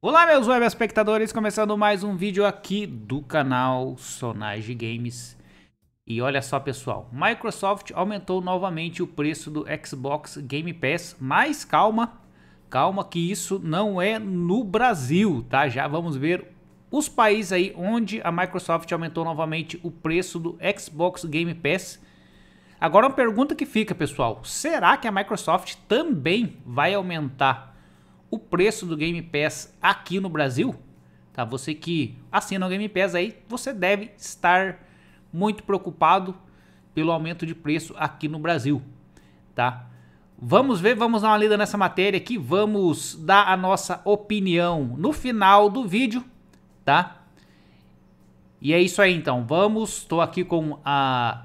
Olá meus web espectadores, começando mais um vídeo aqui do canal Sonage Games. E olha só pessoal, Microsoft aumentou novamente o preço do Xbox Game Pass, mas calma, calma que isso não é no Brasil, tá? Já vamos ver os países aí onde a Microsoft aumentou novamente o preço do Xbox Game Pass. Agora uma pergunta que fica pessoal, será que a Microsoft também vai aumentar o preço do Game Pass aqui no Brasil, tá? Você que assina o Game Pass aí, você deve estar muito preocupado pelo aumento de preço aqui no Brasil, tá? Vamos ver, vamos dar uma lida nessa matéria aqui, vamos dar a nossa opinião no final do vídeo, tá? E é isso aí então, vamos, estou aqui com a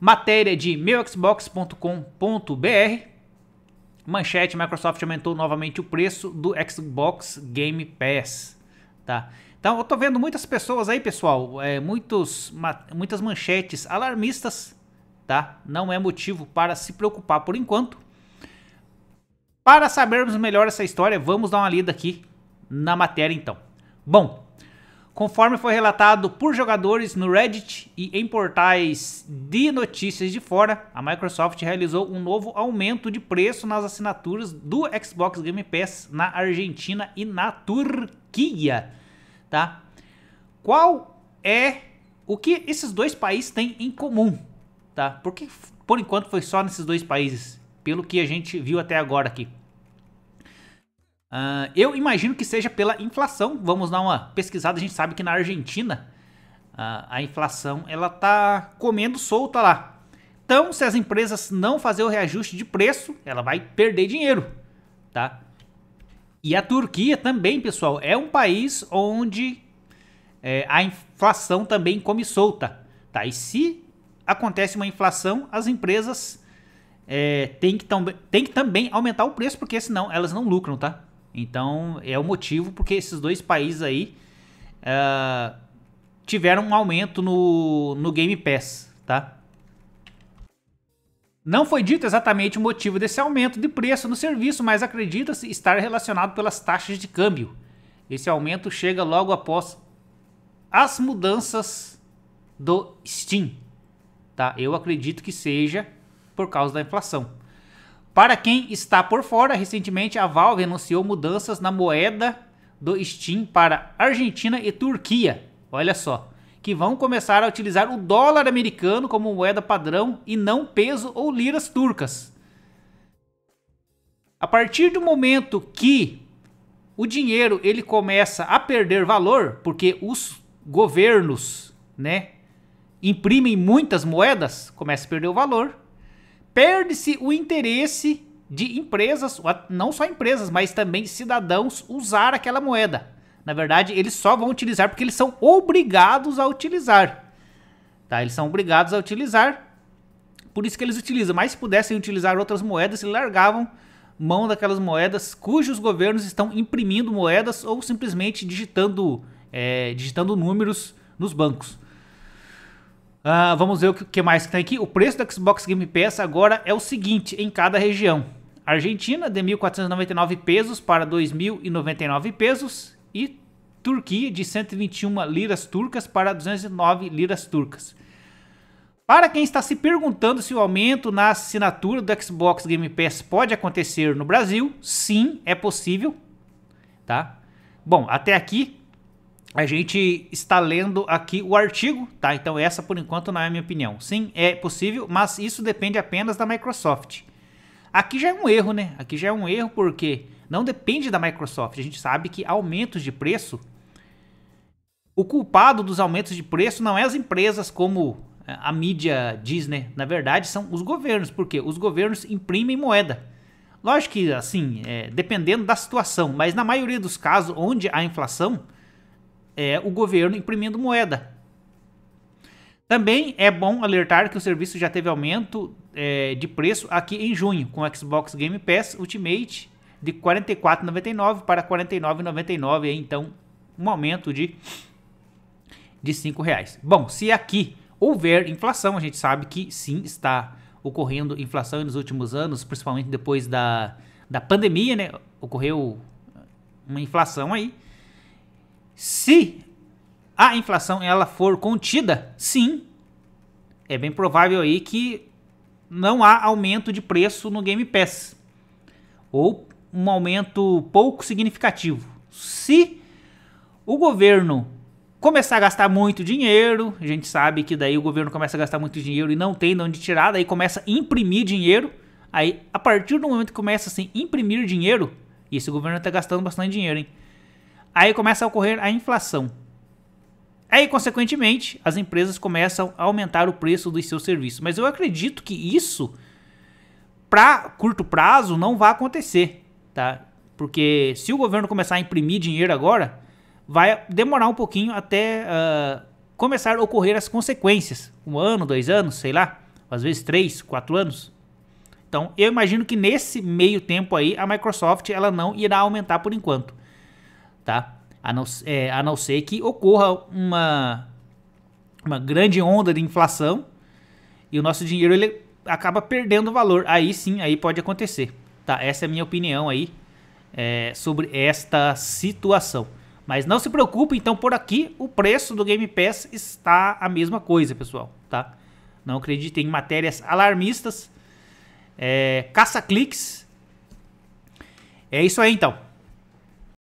matéria de meuxbox.com.br Manchete, Microsoft aumentou novamente o preço do Xbox Game Pass, tá? Então, eu tô vendo muitas pessoas aí, pessoal, é, muitos, ma muitas manchetes alarmistas, tá? Não é motivo para se preocupar por enquanto. Para sabermos melhor essa história, vamos dar uma lida aqui na matéria então. Bom, conforme foi relatado por jogadores no Reddit e em portais de notícias de fora, a Microsoft realizou um novo aumento de preço nas assinaturas do Xbox Game Pass na Argentina e na Turquia, tá? Qual é o que esses dois países têm em comum, tá? Porque por enquanto foi só nesses dois países, pelo que a gente viu até agora aqui. Uh, eu imagino que seja pela inflação. Vamos dar uma pesquisada. A gente sabe que na Argentina uh, a inflação ela tá comendo solta lá. Então, se as empresas não fazer o reajuste de preço, ela vai perder dinheiro, tá? E a Turquia também, pessoal, é um país onde é, a inflação também come solta, tá? E se acontece uma inflação, as empresas é, têm, que têm que também aumentar o preço, porque senão elas não lucram, tá? Então é o motivo porque esses dois países aí uh, tiveram um aumento no, no Game Pass, tá? Não foi dito exatamente o motivo desse aumento de preço no serviço, mas acredita-se estar relacionado pelas taxas de câmbio. Esse aumento chega logo após as mudanças do Steam. Tá? Eu acredito que seja por causa da inflação. Para quem está por fora, recentemente a Valve anunciou mudanças na moeda do Steam para Argentina e Turquia. Olha só, que vão começar a utilizar o dólar americano como moeda padrão e não peso ou liras turcas. A partir do momento que o dinheiro ele começa a perder valor, porque os governos, né, imprimem muitas moedas, começa a perder o valor perde-se o interesse de empresas, não só empresas, mas também cidadãos usar aquela moeda. Na verdade, eles só vão utilizar porque eles são obrigados a utilizar. Tá? Eles são obrigados a utilizar, por isso que eles utilizam. Mas se pudessem utilizar outras moedas, eles largavam mão daquelas moedas cujos governos estão imprimindo moedas ou simplesmente digitando, é, digitando números nos bancos. Uh, vamos ver o que mais que tem tá aqui. O preço da Xbox Game Pass agora é o seguinte em cada região. Argentina de 1.499 pesos para 2.099 pesos e Turquia de 121 liras turcas para 209 liras turcas. Para quem está se perguntando se o aumento na assinatura do Xbox Game Pass pode acontecer no Brasil, sim, é possível, tá? Bom, até aqui a gente está lendo aqui o artigo, tá? Então essa por enquanto não é a minha opinião. Sim, é possível, mas isso depende apenas da Microsoft. Aqui já é um erro, né? Aqui já é um erro porque não depende da Microsoft. A gente sabe que aumentos de preço o culpado dos aumentos de preço não é as empresas como é, a mídia diz, né? Na verdade, são os governos, porque os governos imprimem moeda. Lógico que, assim, é, dependendo da situação, mas na maioria dos casos onde há inflação, é o governo imprimindo moeda. Também é bom alertar que o serviço já teve aumento é, de preço aqui em junho, com o Xbox Game Pass Ultimate de R$ 44,99 para R$ 49,99, então um aumento de de R$ reais. Bom, se aqui houver inflação, a gente sabe que sim está ocorrendo inflação nos últimos anos, principalmente depois da, da pandemia, né? Ocorreu uma inflação aí. Se a inflação ela for contida, sim, é bem provável aí que não há aumento de preço no Game Pass ou um aumento pouco significativo. Se o governo começar a gastar muito dinheiro, a gente sabe que daí o governo começa a gastar muito dinheiro e não tem de onde tirar, daí começa a imprimir dinheiro. Aí, a partir do momento que começa assim, imprimir dinheiro, e esse governo está gastando bastante dinheiro, hein? aí começa a ocorrer a inflação. Aí, consequentemente, as empresas começam a aumentar o preço dos seus serviços. Mas eu acredito que isso, para curto prazo, não vai acontecer, tá? Porque se o governo começar a imprimir dinheiro agora, vai demorar um pouquinho até uh, começar a ocorrer as consequências. Um ano, dois anos, sei lá. Às vezes três, quatro anos. Então, eu imagino que nesse meio tempo aí, a Microsoft ela não irá aumentar por enquanto tá? A não, é, a não ser que ocorra uma, uma grande onda de inflação e o nosso dinheiro ele acaba perdendo valor. Aí sim, aí pode acontecer, tá? Essa é a minha opinião aí é, sobre esta situação. Mas não se preocupe, então por aqui o preço do Game Pass está a mesma coisa, pessoal, tá? Não acredite em matérias alarmistas, é, caça-cliques. É isso aí então.